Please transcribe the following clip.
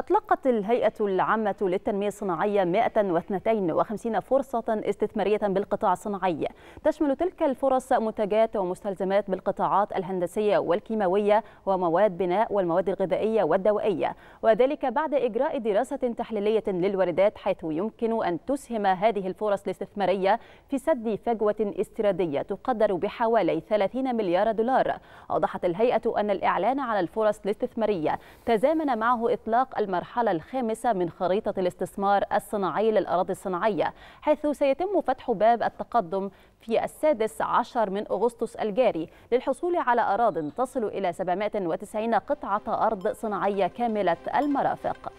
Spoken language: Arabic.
أطلقت الهيئة العامة للتنمية الصناعية 152 فرصة استثمارية بالقطاع الصناعي تشمل تلك الفرص منتجات ومستلزمات بالقطاعات الهندسية والكيماوية ومواد بناء والمواد الغذائية والدوائية وذلك بعد إجراء دراسة تحليلية للواردات حيث يمكن أن تسهم هذه الفرص الاستثمارية في سد فجوة استيرادية تقدر بحوالي 30 مليار دولار أوضحت الهيئة أن الإعلان على الفرص الاستثمارية تزامن معه إطلاق المرحلة الخامسة من خريطة الاستثمار الصناعي للأراضي الصناعية حيث سيتم فتح باب التقدم في السادس عشر من أغسطس الجاري للحصول على أراض تصل إلى 790 قطعة أرض صناعية كاملة المرافق